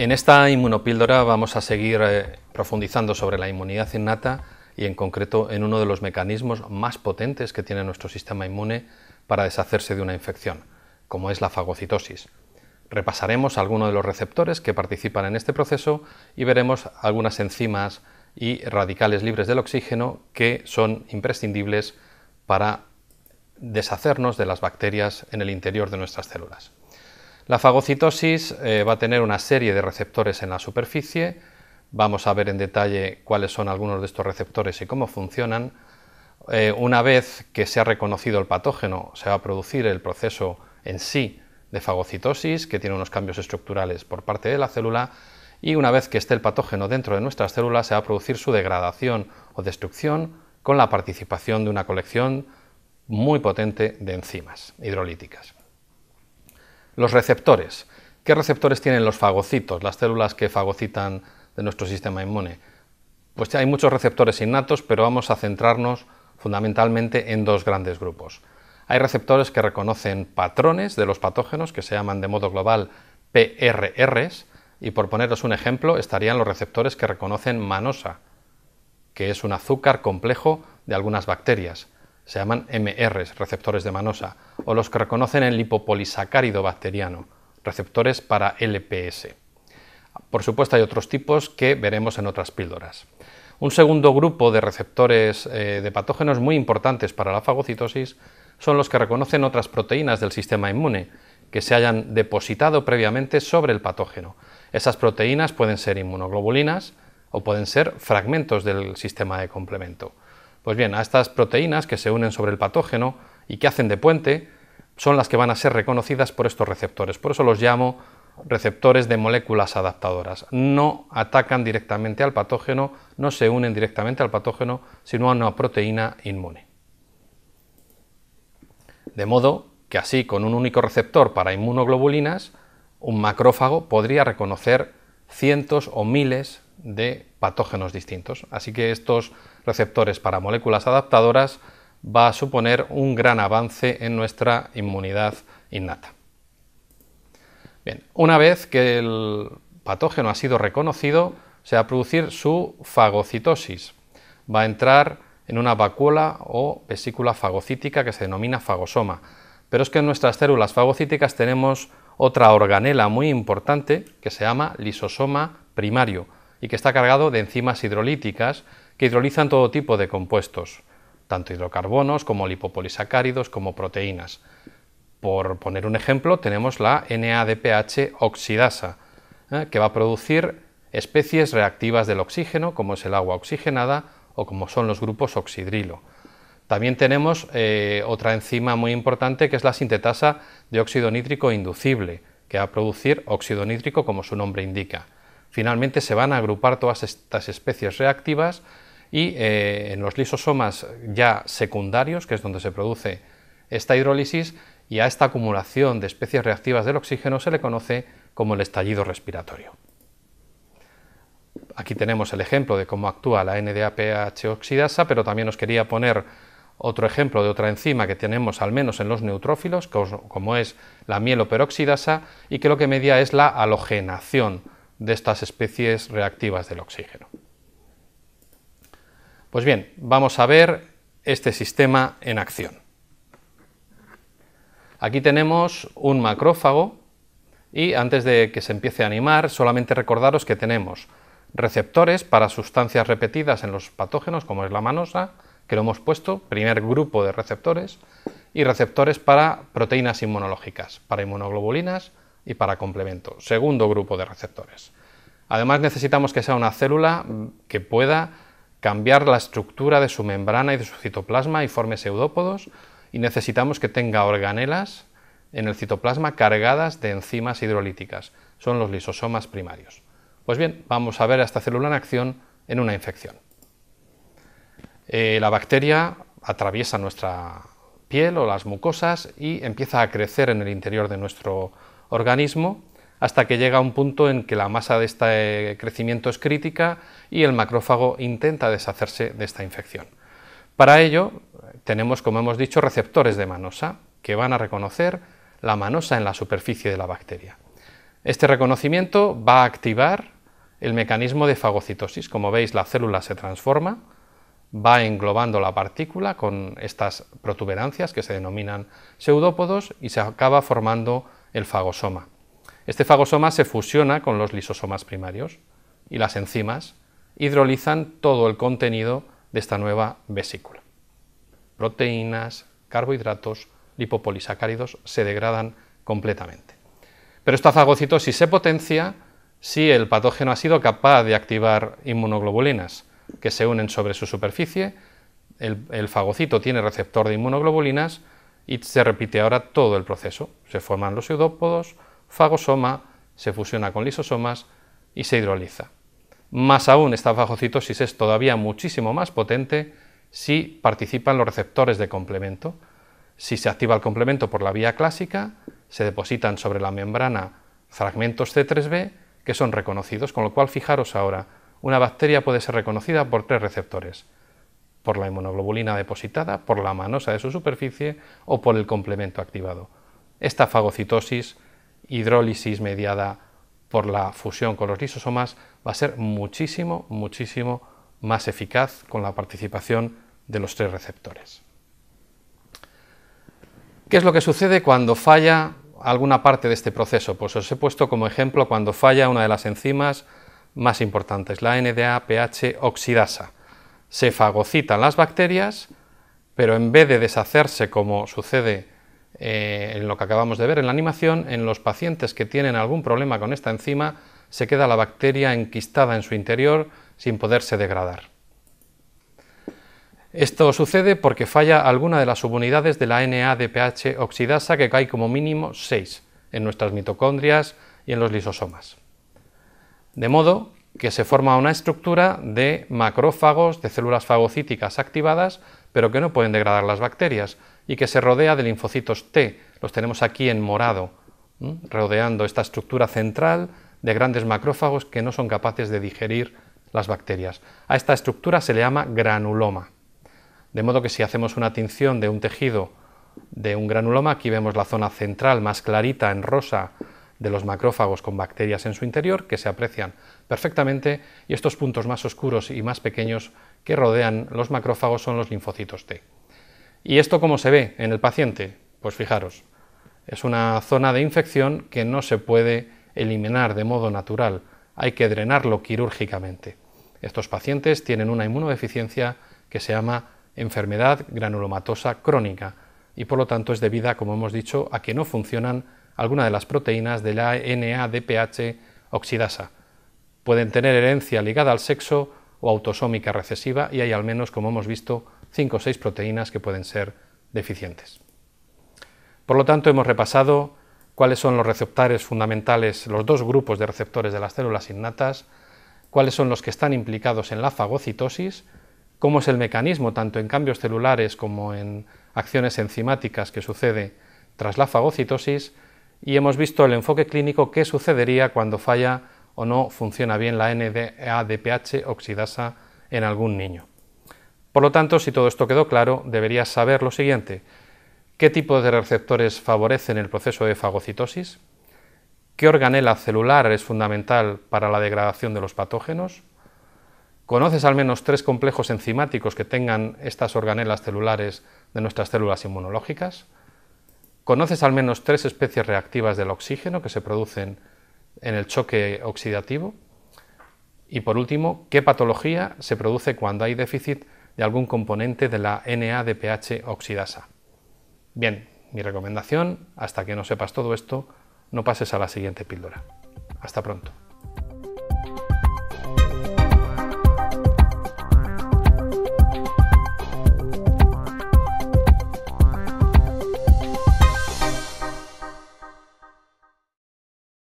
En esta inmunopíldora vamos a seguir eh, profundizando sobre la inmunidad innata y en concreto en uno de los mecanismos más potentes que tiene nuestro sistema inmune para deshacerse de una infección, como es la fagocitosis. Repasaremos algunos de los receptores que participan en este proceso y veremos algunas enzimas y radicales libres del oxígeno que son imprescindibles para deshacernos de las bacterias en el interior de nuestras células. La fagocitosis eh, va a tener una serie de receptores en la superficie, vamos a ver en detalle cuáles son algunos de estos receptores y cómo funcionan. Eh, una vez que se ha reconocido el patógeno, se va a producir el proceso en sí de fagocitosis, que tiene unos cambios estructurales por parte de la célula, y una vez que esté el patógeno dentro de nuestras células, se va a producir su degradación o destrucción con la participación de una colección muy potente de enzimas hidrolíticas. Los receptores. ¿Qué receptores tienen los fagocitos, las células que fagocitan de nuestro sistema inmune? Pues hay muchos receptores innatos, pero vamos a centrarnos fundamentalmente en dos grandes grupos. Hay receptores que reconocen patrones de los patógenos, que se llaman de modo global PRRs, y por poneros un ejemplo, estarían los receptores que reconocen manosa, que es un azúcar complejo de algunas bacterias se llaman MRs, receptores de manosa, o los que reconocen el lipopolisacárido bacteriano, receptores para LPS. Por supuesto hay otros tipos que veremos en otras píldoras. Un segundo grupo de receptores eh, de patógenos muy importantes para la fagocitosis son los que reconocen otras proteínas del sistema inmune que se hayan depositado previamente sobre el patógeno. Esas proteínas pueden ser inmunoglobulinas o pueden ser fragmentos del sistema de complemento. Pues bien, a estas proteínas que se unen sobre el patógeno y que hacen de puente, son las que van a ser reconocidas por estos receptores. Por eso los llamo receptores de moléculas adaptadoras. No atacan directamente al patógeno, no se unen directamente al patógeno, sino a una proteína inmune. De modo que así, con un único receptor para inmunoglobulinas, un macrófago podría reconocer cientos o miles de patógenos distintos. Así que estos receptores para moléculas adaptadoras va a suponer un gran avance en nuestra inmunidad innata. Bien, una vez que el patógeno ha sido reconocido, se va a producir su fagocitosis. Va a entrar en una vacuola o vesícula fagocítica que se denomina fagosoma. Pero es que en nuestras células fagocíticas tenemos otra organela muy importante que se llama lisosoma primario y que está cargado de enzimas hidrolíticas que hidrolizan todo tipo de compuestos, tanto hidrocarbonos como lipopolisacáridos como proteínas. Por poner un ejemplo, tenemos la NADPH oxidasa, ¿eh? que va a producir especies reactivas del oxígeno, como es el agua oxigenada o como son los grupos oxidrilo. También tenemos eh, otra enzima muy importante que es la sintetasa de óxido nítrico inducible, que va a producir óxido nítrico como su nombre indica. Finalmente se van a agrupar todas estas especies reactivas y eh, en los lisosomas ya secundarios, que es donde se produce esta hidrólisis, y a esta acumulación de especies reactivas del oxígeno se le conoce como el estallido respiratorio. Aquí tenemos el ejemplo de cómo actúa la NDAPH oxidasa, pero también os quería poner otro ejemplo de otra enzima que tenemos al menos en los neutrófilos, como es la mieloperoxidasa, y que lo que media es la halogenación de estas especies reactivas del oxígeno. Pues bien, vamos a ver este sistema en acción. Aquí tenemos un macrófago y antes de que se empiece a animar, solamente recordaros que tenemos receptores para sustancias repetidas en los patógenos, como es la manosa, que lo hemos puesto, primer grupo de receptores, y receptores para proteínas inmunológicas, para inmunoglobulinas y para complemento, segundo grupo de receptores. Además necesitamos que sea una célula que pueda cambiar la estructura de su membrana y de su citoplasma y forme pseudópodos y necesitamos que tenga organelas en el citoplasma cargadas de enzimas hidrolíticas, son los lisosomas primarios. Pues bien, vamos a ver a esta célula en acción en una infección. Eh, la bacteria atraviesa nuestra piel o las mucosas y empieza a crecer en el interior de nuestro organismo hasta que llega a un punto en que la masa de este crecimiento es crítica y el macrófago intenta deshacerse de esta infección. Para ello tenemos, como hemos dicho, receptores de manosa que van a reconocer la manosa en la superficie de la bacteria. Este reconocimiento va a activar el mecanismo de fagocitosis. Como veis, la célula se transforma, va englobando la partícula con estas protuberancias que se denominan pseudópodos y se acaba formando el fagosoma. Este fagosoma se fusiona con los lisosomas primarios y las enzimas hidrolizan todo el contenido de esta nueva vesícula. Proteínas, carbohidratos, lipopolisacáridos se degradan completamente. Pero esta fagocitosis se potencia si el patógeno ha sido capaz de activar inmunoglobulinas que se unen sobre su superficie, el, fagocito tiene receptor de inmunoglobulinas y se repite ahora todo el proceso. Se forman los pseudópodos, fagosoma, se fusiona con lisosomas y se hidroliza. Más aún, esta fagocitosis es todavía muchísimo más potente si participan los receptores de complemento. Si se activa el complemento por la vía clásica, se depositan sobre la membrana fragmentos C3b que son reconocidos, con lo cual fijaros ahora, una bacteria puede ser reconocida por tres receptores, por la inmunoglobulina depositada, por la manosa de su superficie o por el complemento activado. Esta fagocitosis, hidrólisis mediada por la fusión con los lisosomas, va a ser muchísimo, muchísimo más eficaz con la participación de los tres receptores. ¿Qué es lo que sucede cuando falla alguna parte de este proceso? Pues os he puesto como ejemplo cuando falla una de las enzimas más importantes, la NdAPH oxidasa se fagocitan las bacterias, pero en vez de deshacerse como sucede eh, en lo que acabamos de ver en la animación, en los pacientes que tienen algún problema con esta enzima, se queda la bacteria enquistada en su interior sin poderse degradar. Esto sucede porque falla alguna de las subunidades de la NADPH oxidasa que cae como mínimo 6 en nuestras mitocondrias y en los lisosomas. De modo que se forma una estructura de macrófagos, de células fagocíticas activadas, pero que no pueden degradar las bacterias, y que se rodea de linfocitos T, los tenemos aquí en morado, rodeando esta estructura central de grandes macrófagos que no son capaces de digerir las bacterias. A esta estructura se le llama granuloma. De modo que si hacemos una tinción de un tejido de un granuloma, aquí vemos la zona central más clarita en rosa, de los macrófagos con bacterias en su interior que se aprecian perfectamente y estos puntos más oscuros y más pequeños que rodean los macrófagos son los linfocitos T. ¿Y esto cómo se ve en el paciente? Pues fijaros, es una zona de infección que no se puede eliminar de modo natural, hay que drenarlo quirúrgicamente. Estos pacientes tienen una inmunodeficiencia que se llama enfermedad granulomatosa crónica y por lo tanto es debida, como hemos dicho, a que no funcionan alguna de las proteínas de la NADPH oxidasa. Pueden tener herencia ligada al sexo o autosómica recesiva y hay al menos, como hemos visto, 5 o 6 proteínas que pueden ser deficientes. Por lo tanto, hemos repasado cuáles son los receptores fundamentales, los dos grupos de receptores de las células innatas, cuáles son los que están implicados en la fagocitosis, cómo es el mecanismo tanto en cambios celulares como en acciones enzimáticas que sucede tras la fagocitosis, y hemos visto el enfoque clínico que sucedería cuando falla o no funciona bien la NADPH oxidasa en algún niño. Por lo tanto, si todo esto quedó claro, deberías saber lo siguiente. ¿Qué tipo de receptores favorecen el proceso de fagocitosis? ¿Qué organela celular es fundamental para la degradación de los patógenos? ¿Conoces al menos tres complejos enzimáticos que tengan estas organelas celulares de nuestras células inmunológicas? Conoces al menos tres especies reactivas del oxígeno que se producen en el choque oxidativo. Y por último, ¿qué patología se produce cuando hay déficit de algún componente de la NADPH oxidasa? Bien, mi recomendación, hasta que no sepas todo esto, no pases a la siguiente píldora. Hasta pronto.